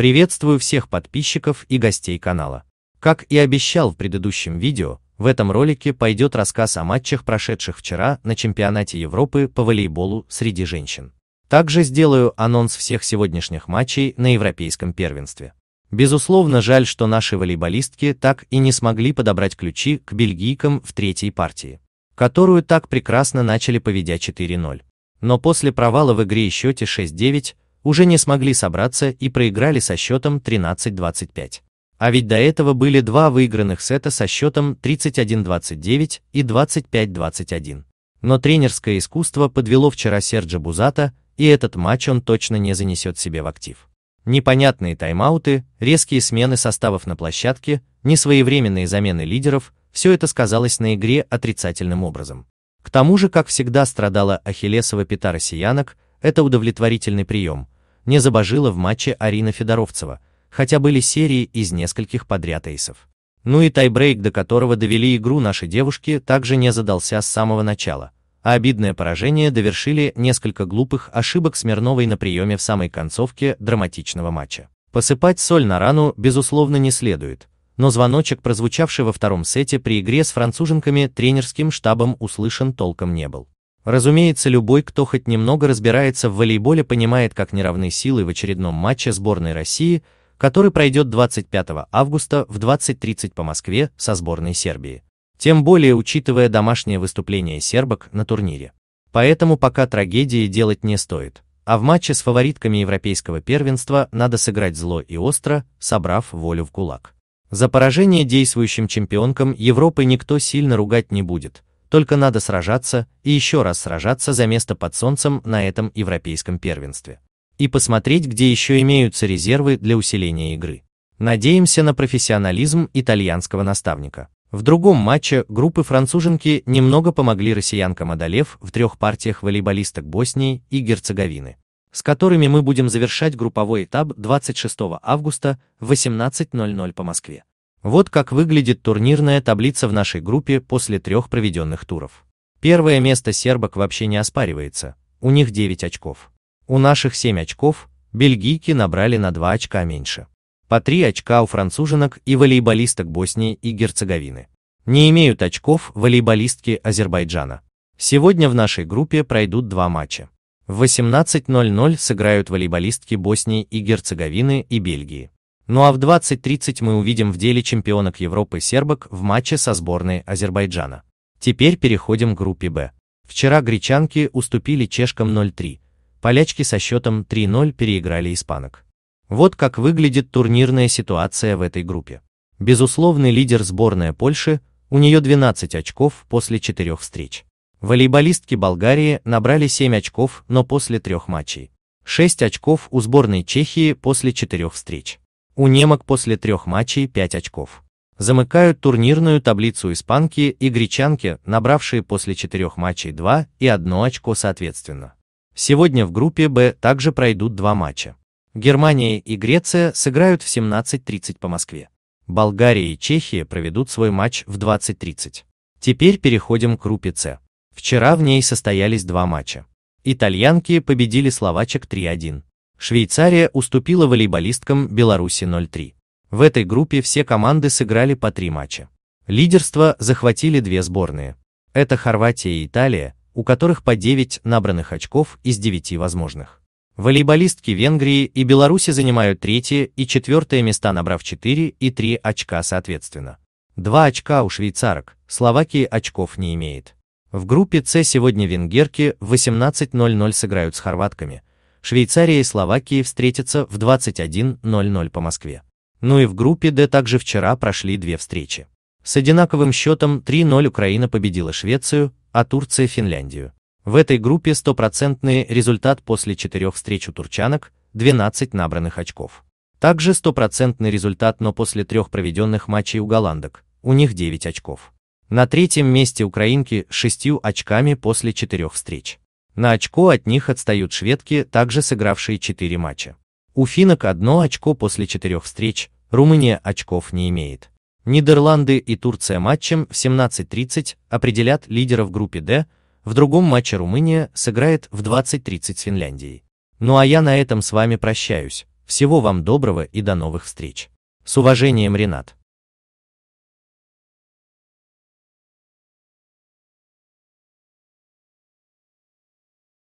Приветствую всех подписчиков и гостей канала. Как и обещал в предыдущем видео, в этом ролике пойдет рассказ о матчах, прошедших вчера на чемпионате Европы по волейболу среди женщин. Также сделаю анонс всех сегодняшних матчей на европейском первенстве. Безусловно, жаль, что наши волейболистки так и не смогли подобрать ключи к бельгийкам в третьей партии, которую так прекрасно начали поведя 4-0. Но после провала в игре и счете 6-9, уже не смогли собраться и проиграли со счетом 13-25. А ведь до этого были два выигранных сета со счетом 31-29 и 25-21. Но тренерское искусство подвело вчера Серджа Бузата, и этот матч он точно не занесет себе в актив. Непонятные тайм-ауты, резкие смены составов на площадке, несвоевременные замены лидеров – все это сказалось на игре отрицательным образом. К тому же, как всегда, страдала ахиллесова пята россиянок, это удовлетворительный прием. Не забожило в матче Арина Федоровцева, хотя были серии из нескольких подряд эйсов. Ну и тайбрейк, до которого довели игру наши девушки, также не задался с самого начала. А обидное поражение довершили несколько глупых ошибок Смирновой на приеме в самой концовке драматичного матча. Посыпать соль на рану, безусловно, не следует, но звоночек, прозвучавший во втором сете при игре с француженками, тренерским штабом услышан толком не был. Разумеется, любой, кто хоть немного разбирается в волейболе, понимает, как неравны силы в очередном матче сборной России, который пройдет 25 августа в 20.30 по Москве со сборной Сербии. Тем более, учитывая домашнее выступление сербок на турнире. Поэтому пока трагедии делать не стоит. А в матче с фаворитками европейского первенства надо сыграть зло и остро, собрав волю в кулак. За поражение действующим чемпионкам Европы никто сильно ругать не будет – только надо сражаться и еще раз сражаться за место под солнцем на этом европейском первенстве. И посмотреть, где еще имеются резервы для усиления игры. Надеемся на профессионализм итальянского наставника. В другом матче группы француженки немного помогли россиянкам одолев в трех партиях волейболисток Боснии и Герцеговины, с которыми мы будем завершать групповой этап 26 августа в 18.00 по Москве. Вот как выглядит турнирная таблица в нашей группе после трех проведенных туров. Первое место сербок вообще не оспаривается, у них 9 очков. У наших 7 очков, бельгийки набрали на 2 очка меньше. По 3 очка у француженок и волейболисток Боснии и Герцеговины. Не имеют очков волейболистки Азербайджана. Сегодня в нашей группе пройдут два матча. В 18.00 сыграют волейболистки Боснии и Герцеговины и Бельгии. Ну а в 20.30 мы увидим в деле чемпионок Европы сербок в матче со сборной Азербайджана. Теперь переходим к группе «Б». Вчера гречанки уступили чешкам 0-3, полячки со счетом 3-0 переиграли испанок. Вот как выглядит турнирная ситуация в этой группе. Безусловный лидер сборная Польши, у нее 12 очков после 4 встреч. Волейболистки Болгарии набрали 7 очков, но после трех матчей. 6 очков у сборной Чехии после 4 встреч. У немок после трех матчей 5 очков. Замыкают турнирную таблицу испанки и гречанки, набравшие после четырех матчей 2 и 1 очко соответственно. Сегодня в группе Б также пройдут два матча. Германия и Греция сыграют в 17.30 по Москве. Болгария и Чехия проведут свой матч в 20.30. Теперь переходим к группе С. Вчера в ней состоялись два матча. Итальянки победили словачек 3-1. Швейцария уступила волейболисткам Беларуси 0-3. В этой группе все команды сыграли по три матча. Лидерство захватили две сборные. Это Хорватия и Италия, у которых по 9 набранных очков из 9 возможных. Волейболистки Венгрии и Беларуси занимают третье и четвертое места, набрав 4 и 3 очка соответственно. Два очка у швейцарок, Словакии очков не имеет. В группе С сегодня венгерки в 18.00 сыграют с хорватками – Швейцария и Словакия встретятся в 21.00 по Москве. Ну и в группе D также вчера прошли две встречи. С одинаковым счетом 3-0 Украина победила Швецию, а Турция – Финляндию. В этой группе стопроцентный результат после четырех встреч у турчанок, 12 набранных очков. Также стопроцентный результат, но после трех проведенных матчей у голландок, у них 9 очков. На третьем месте украинки с 6 очками после четырех встреч. На очко от них отстают шведки, также сыгравшие 4 матча. У финок одно очко после четырех встреч, Румыния очков не имеет. Нидерланды и Турция матчем в 17.30 определят лидера в группе D, в другом матче Румыния сыграет в 20.30 с Финляндией. Ну а я на этом с вами прощаюсь, всего вам доброго и до новых встреч. С уважением, Ренат.